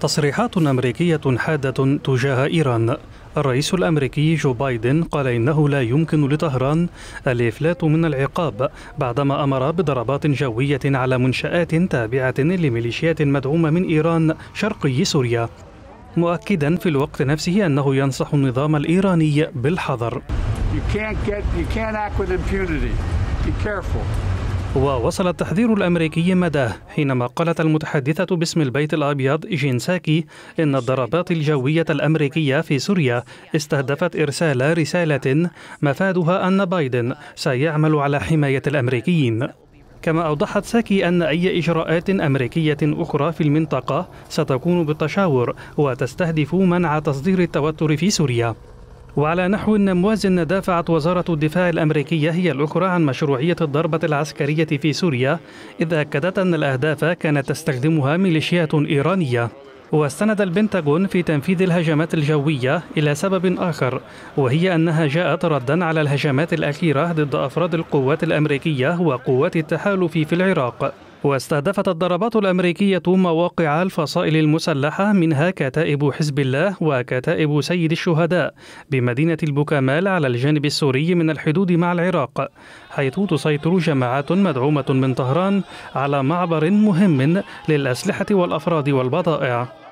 تصريحات أمريكية حادة تجاه إيران الرئيس الامريكي جو بايدن قال انه لا يمكن لطهران الافلات من العقاب بعدما امر بضربات جويه على منشات تابعه لميليشيات مدعومه من ايران شرقي سوريا مؤكدا في الوقت نفسه انه ينصح النظام الايراني بالحذر You can't get, you can't act with impunity. Be careful. ووصل التحذير الامريكي مداه حينما قالت المتحدثه باسم البيت الابيض جينساكي ان الضربات الجويه الامريكيه في سوريا استهدفت ارسال رساله مفادها ان بايدن سيعمل على حمايه الامريكيين كما أوضحت ساكي أن أي إجراءات أمريكية أخرى في المنطقة ستكون بالتشاور وتستهدف منع تصدير التوتر في سوريا وعلى نحو موازن دافعت وزارة الدفاع الأمريكية هي الأخرى عن مشروعية الضربة العسكرية في سوريا إذ أكدت أن الأهداف كانت تستخدمها ميليشيات إيرانية واستند البنتاغون في تنفيذ الهجمات الجوية إلى سبب آخر وهي أنها جاءت ردا على الهجمات الأخيرة ضد أفراد القوات الأمريكية وقوات التحالف في العراق واستهدفت الضربات الأمريكية مواقع الفصائل المسلحة منها كتائب حزب الله وكتائب سيد الشهداء بمدينة البوكمال على الجانب السوري من الحدود مع العراق حيث تسيطر جماعات مدعومة من طهران على معبر مهم للأسلحة والأفراد والبضائع